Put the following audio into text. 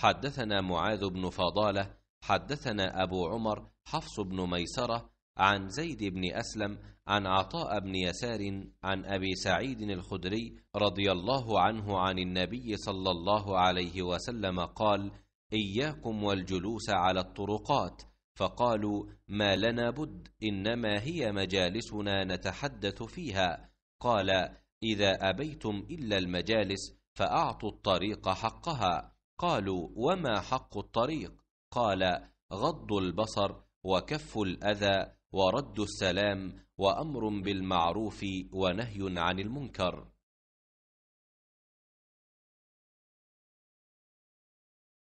حدثنا معاذ بن فضالة حدثنا أبو عمر حفص بن ميسرة عن زيد بن أسلم عن عطاء بن يسار عن أبي سعيد الخدري رضي الله عنه عن النبي صلى الله عليه وسلم قال إياكم والجلوس على الطرقات فقالوا ما لنا بد إنما هي مجالسنا نتحدث فيها قال إذا أبيتم إلا المجالس فأعطوا الطريق حقها قالوا وما حق الطريق قال غض البصر وكف الاذى ورد السلام وامر بالمعروف ونهي عن المنكر